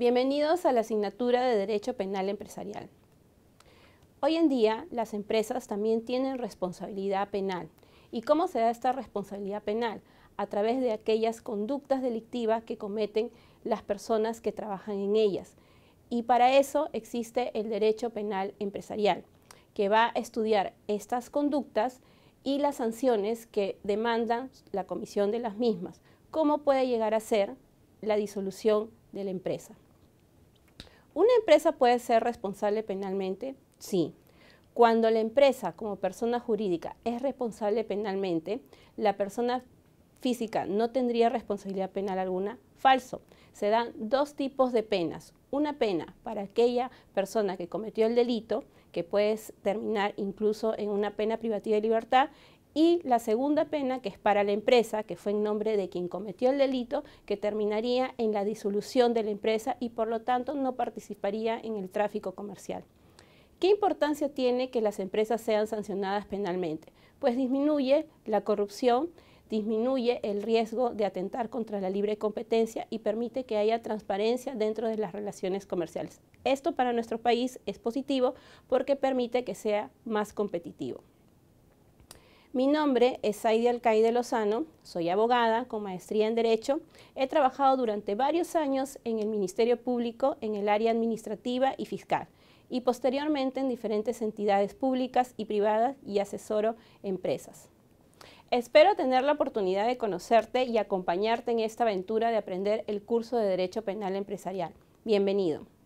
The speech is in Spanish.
Bienvenidos a la asignatura de Derecho Penal Empresarial. Hoy en día, las empresas también tienen responsabilidad penal. ¿Y cómo se da esta responsabilidad penal? A través de aquellas conductas delictivas que cometen las personas que trabajan en ellas. Y para eso existe el Derecho Penal Empresarial, que va a estudiar estas conductas y las sanciones que demandan la comisión de las mismas, cómo puede llegar a ser la disolución de la empresa. ¿Una empresa puede ser responsable penalmente? Sí. Cuando la empresa como persona jurídica es responsable penalmente, la persona física no tendría responsabilidad penal alguna. Falso. Se dan dos tipos de penas. Una pena para aquella persona que cometió el delito, que puede terminar incluso en una pena privativa de libertad, y la segunda pena, que es para la empresa, que fue en nombre de quien cometió el delito, que terminaría en la disolución de la empresa y por lo tanto no participaría en el tráfico comercial. ¿Qué importancia tiene que las empresas sean sancionadas penalmente? Pues disminuye la corrupción, disminuye el riesgo de atentar contra la libre competencia y permite que haya transparencia dentro de las relaciones comerciales. Esto para nuestro país es positivo porque permite que sea más competitivo. Mi nombre es Aide Alcaide Lozano, soy abogada con maestría en Derecho. He trabajado durante varios años en el Ministerio Público en el área administrativa y fiscal y posteriormente en diferentes entidades públicas y privadas y asesoro empresas. Espero tener la oportunidad de conocerte y acompañarte en esta aventura de aprender el curso de Derecho Penal Empresarial. Bienvenido.